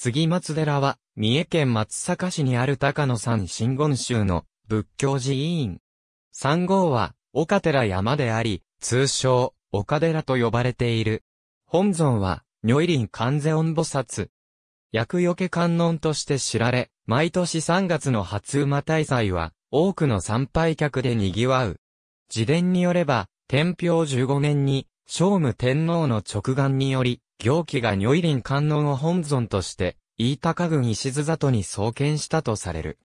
次松寺は、三重県松阪市にある高野山真言宗の仏教寺委員。三号は、岡寺山であり、通称、岡寺と呼ばれている。本尊は、如意林観世音菩薩。厄よけ観音として知られ、毎年3月の初馬大祭は、多くの参拝客で賑わう。自伝によれば、天平15年に、聖武天皇の直眼により、行基が如意林観音を本尊として、飯高郡石津里に創建したとされる。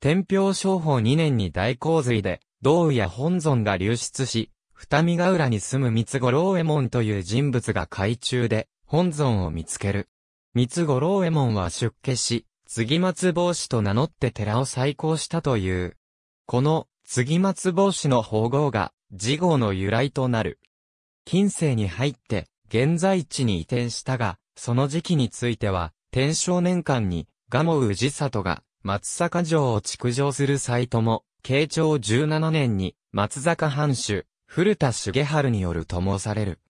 天平商法2年に大洪水で、道や本尊が流出し、二見ヶ浦に住む三つ五郎右衛門という人物が海中で、本尊を見つける。三つ五郎右衛門は出家し、次松帽子と名乗って寺を再興したという。この、次松帽子の方号が、事号の由来となる。近世に入って、現在地に移転したが、その時期については、天正年間に、蒲生氏里が、松坂城を築城するサイトも、慶長17年に、松坂藩主、古田重春によると申される。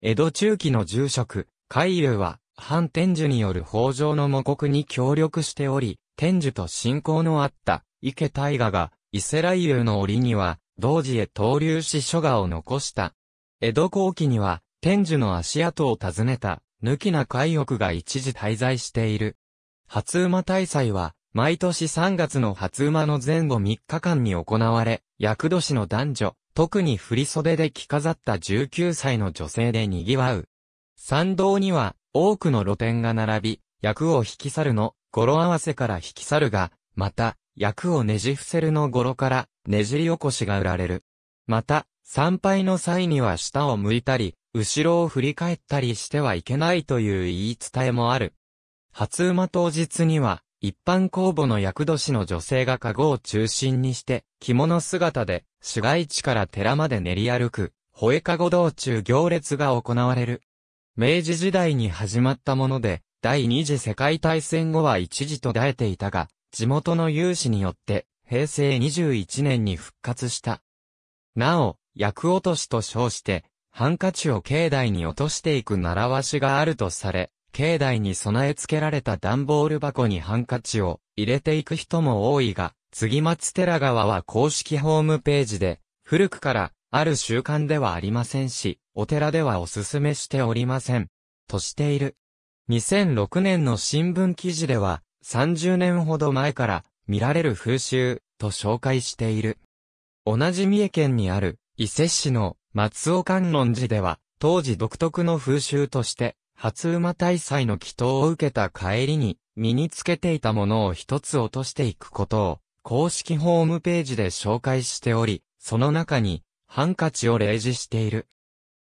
江戸中期の住職、海流は、反天寿による北条の模国に協力しており、天寿と信仰のあった池大河が、伊勢来流の折には、同時へ登流し書画を残した。江戸後期には、天寿の足跡を訪ねた、抜きな海翼が一時滞在している。初馬大祭は、毎年3月の初馬の前後3日間に行われ、役年の男女、特に振袖で着飾った19歳の女性で賑わう。参道には、多くの露店が並び、役を引き去るの、語呂合わせから引き去るが、また、役をねじ伏せるの語呂から、ねじり起こしが売られる。また、参拝の際には下を向いたり、後ろを振り返ったりしてはいけないという言い伝えもある。初馬当日には、一般公募の役年の女性が籠を中心にして、着物姿で、市街地から寺まで練り歩く、吠え籠道中行列が行われる。明治時代に始まったもので、第二次世界大戦後は一時途絶えていたが、地元の有志によって、平成21年に復活した。なお、役落としと称して、ハンカチを境内に落としていく習わしがあるとされ、境内に備え付けられた段ボール箱にハンカチを入れていく人も多いが、杉松寺川は公式ホームページで、古くからある習慣ではありませんし、お寺ではおすすめしておりません。としている。2006年の新聞記事では、30年ほど前から見られる風習と紹介している。同じ三重県にある伊勢市の松尾観音寺では、当時独特の風習として、初馬大祭の祈祷を受けた帰りに、身につけていたものを一つ落としていくことを、公式ホームページで紹介しており、その中に、ハンカチを例示している。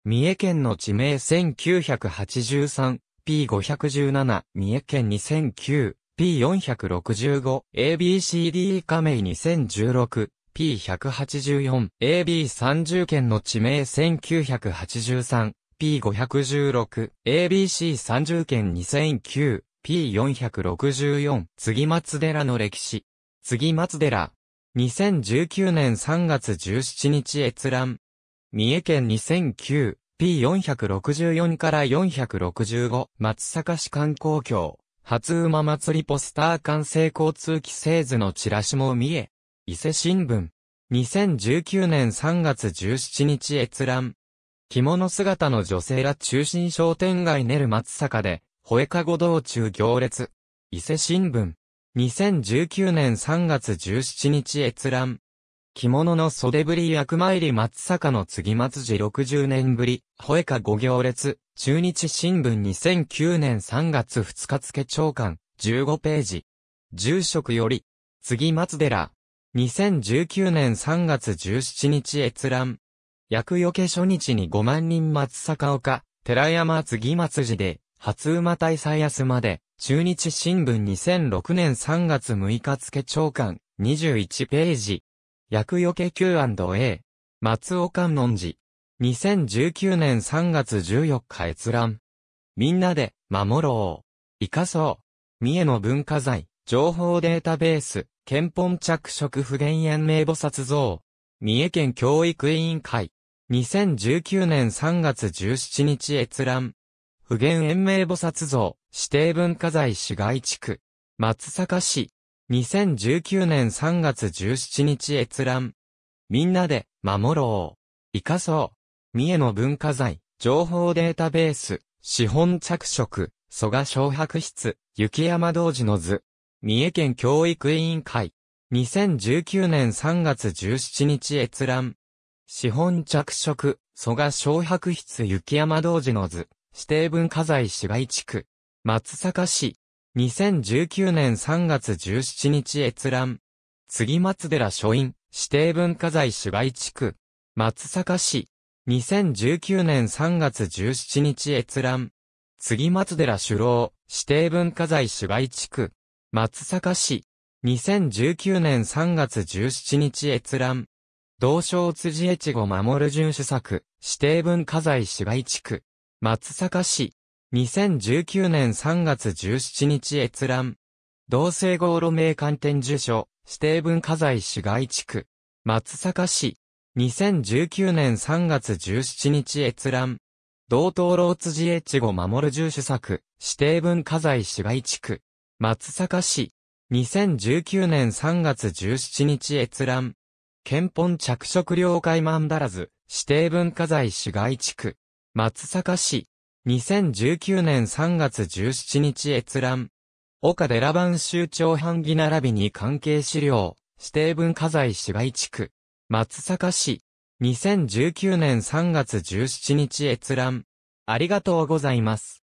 三重県の地名 1983P517、三重県 2009P465、ABCD 加盟2016、P184、AB30 県の地名1983、P516、ABC30 県2009、P464、次松寺の歴史。次松寺。2019年3月17日閲覧。三重県2009、P464 から465、松阪市観光協、初馬祭りポスター完成交通規制図のチラシも見え。伊勢新聞。2019年3月17日閲覧。着物姿の女性ら中心商店街寝る松坂で、吠えかご道中行列。伊勢新聞。2019年3月17日閲覧。着物の袖振り役参り松坂の次松寺60年ぶり、吠えかご行列。中日新聞2009年3月2日付長官、15ページ。住職より、次松寺、2019年3月17日閲覧。厄除け初日に5万人松坂岡、寺山厚木松寺で、初馬大祭安まで、中日新聞2006年3月6日付長官、21ページ。厄除け Q&A。松岡門寺。2019年3月14日閲覧。みんなで、守ろう。生かそう。三重の文化財。情報データベース、憲本着色不減延名簿殺像。三重県教育委員会。2019年3月17日閲覧。不減延命菩薩像、指定文化財市街地区。松阪市。2019年3月17日閲覧。みんなで、守ろう。生かそう。三重の文化財、情報データベース、資本着色、蘇我小白室、雪山道寺の図。三重県教育委員会。2019年3月17日閲覧。資本着色、蘇我小白筆雪山道寺の図、指定文化財市街地区。松阪市。2019年3月17日閲覧。次松寺書院、指定文化財市街地区。松阪市。2019年3月17日閲覧。次松寺首郎、指定文化財市街地区。松阪市、2019年3月17日閲覧。同省辻越後守る巡守作、指定文化財市街地区。松阪市、2019年3月17日閲覧。同性合路名鑑定受所、指定文化財市街地区。松阪市、2019年3月17日閲覧。道等老辻越後守る住主作、指定文化財市街地区。松阪市。2019年3月17日閲覧。憲本着色料会万だらず、指定文化財市街地区。松阪市。2019年3月17日閲覧。岡寺番州長版儀並びに関係資料、指定文化財市街地区。松阪市。2019年3月17日閲覧。ありがとうございます。